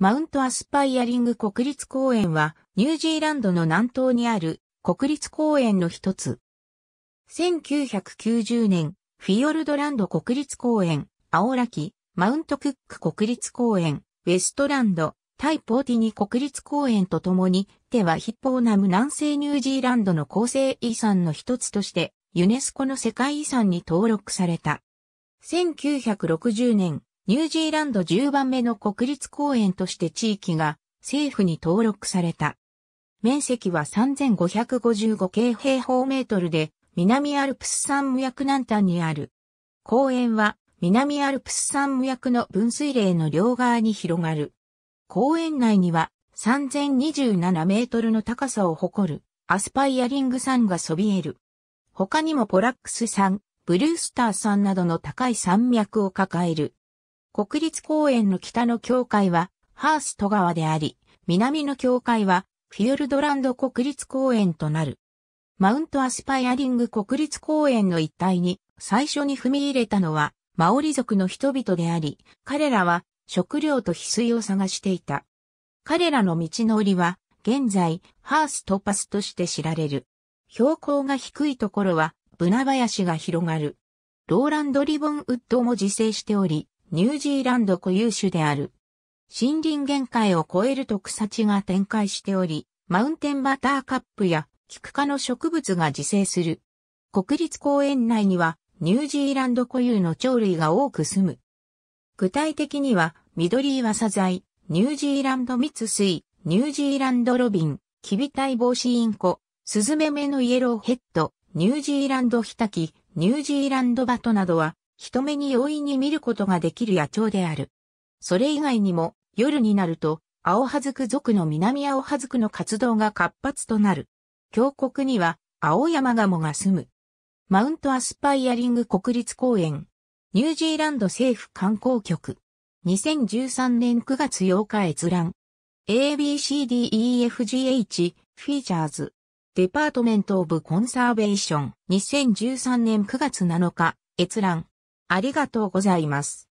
マウントアスパイアリング国立公園は、ニュージーランドの南東にある国立公園の一つ。1990年、フィヨルドランド国立公園、青ラキ、マウントクック国立公園、ウェストランド、タイポーティニ国立公園とともに、テはヒッポーナム南西ニュージーランドの構成遺産の一つとして、ユネスコの世界遺産に登録された。1960年、ニュージーランド10番目の国立公園として地域が政府に登録された。面積は3555平方メートルで、南アルプス山無南端にある。公園は南アルプス山無の分水嶺の両側に広がる。公園内には3027メートルの高さを誇るアスパイアリング山がそびえる。他にもポラックス山、ブルースター山などの高い山脈を抱える国立公園の北の境界はハースト川であり、南の境界はフィヨルドランド国立公園となる。マウントアスパイアリング国立公園の一帯に最初に踏み入れたのはマオリ族の人々であり、彼らは食料と翡翠を探していた。彼らの道のりは現在ハーストパスとして知られる。標高が低いところはブナ林が広がる。ローランド・リボンウッドも自生しており、ニュージーランド固有種である。森林限界を超えると草地が展開しており、マウンテンバターカップやキク科の植物が自生する。国立公園内にはニュージーランド固有の鳥類が多く住む。具体的には、緑岩サザイ、ニュージーランド蜜水、ニュージーランドロビン、キビタイ防止インコ、スズメメのイエローヘッド、ニュージーランドヒタキ、ニュージーランドバトなどは人目に容易に見ることができる野鳥である。それ以外にも、夜になると、青葉ずく族の南青葉ずくの活動が活発となる。峡谷には、青山ガモが住む。マウントアスパイアリング国立公園。ニュージーランド政府観光局。2013年9月8日閲覧。ABCDEFGH フィーチャーズ。デパートメントオブコンサーベーション。2013年9月7日閲覧。ありがとうございます。